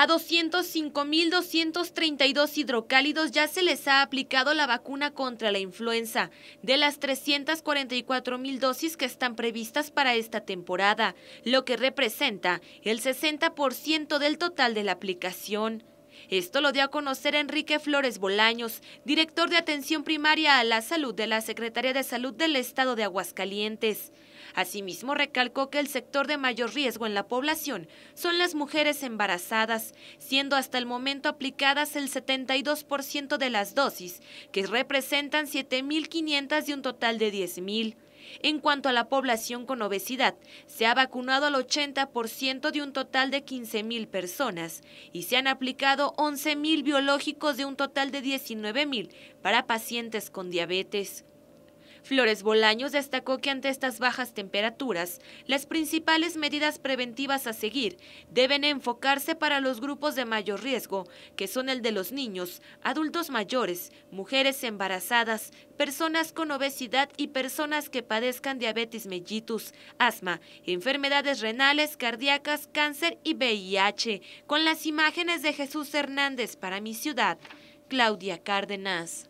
A 205.232 hidrocálidos ya se les ha aplicado la vacuna contra la influenza, de las 344.000 dosis que están previstas para esta temporada, lo que representa el 60% del total de la aplicación. Esto lo dio a conocer Enrique Flores Bolaños, director de atención primaria a la salud de la Secretaría de Salud del Estado de Aguascalientes. Asimismo, recalcó que el sector de mayor riesgo en la población son las mujeres embarazadas, siendo hasta el momento aplicadas el 72% de las dosis, que representan 7.500 de un total de 10.000. En cuanto a la población con obesidad, se ha vacunado al 80% de un total de 15.000 personas y se han aplicado 11.000 biológicos de un total de 19.000 para pacientes con diabetes. Flores Bolaños destacó que ante estas bajas temperaturas, las principales medidas preventivas a seguir deben enfocarse para los grupos de mayor riesgo, que son el de los niños, adultos mayores, mujeres embarazadas, personas con obesidad y personas que padezcan diabetes mellitus, asma, enfermedades renales, cardíacas, cáncer y VIH, con las imágenes de Jesús Hernández para mi ciudad, Claudia Cárdenas.